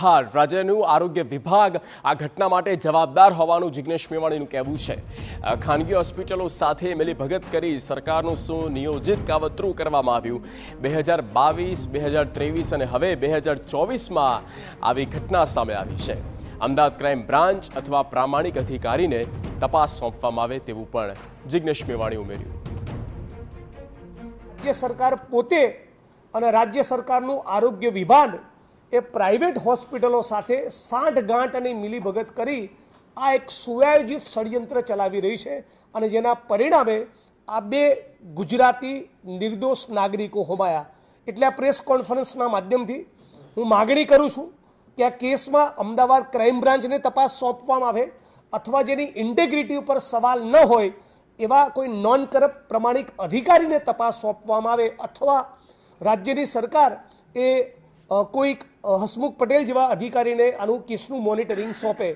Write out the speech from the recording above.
હા રાજ્યનું આરોગ્ય વિભાગ આ ઘટના માટે જવાબદાર હોવાનું જિજ્ઞેશ મેવાણીનું કહેવું છે ખાનગી હોસ્પિટલો સાથે ભગત કરી સરકારનું સુનિયોજિત કાવતરું કરવામાં આવ્યું બે હજાર બાવીસ બે હજાર ત્રેવીસ અને હવે બે હજાર ચોવીસમાં આવી ઘટના સામે આવી છે અમદાવાદ ક્રાઇમ બ્રાન્ચ અથવા પ્રામાણિક અધિકારીને તપાસ સોંપવામાં આવે તેવું પણ જિજ્ઞેશ મેવાણી ઉમેર્યું રાજ્ય સરકાર પોતે અને રાજ્ય સરકારનું આરોગ્ય વિભાગ એ પ્રાઇવેટ હોસ્પિટલો સાથે સાંઠ ગાંઠ અને મિલીભગત કરી આ એક સુયોજિત ષડયંત્ર ચલાવી રહી છે અને જેના પરિણામે આ બે ગુજરાતી નિર્દોષ નાગરિકો હોમાયા એટલે આ પ્રેસ કોન્ફરન્સના માધ્યમથી હું માગણી કરું છું કે આ કેસમાં અમદાવાદ ક્રાઇમ બ્રાન્ચને તપાસ સોંપવામાં આવે અથવા જેની ઇન્ટેગ્રિટી ઉપર સવાલ ન હોય એવા કોઈ નોન કરપ્ટ પ્રમાણિક અધિકારીને તપાસ સોંપવામાં આવે અથવા રાજ્યની સરકાર એ કોઈક હસમુખ પટેલ જેવા અધિકારીને આનું કેસનું મોનિટરિંગ સોંપે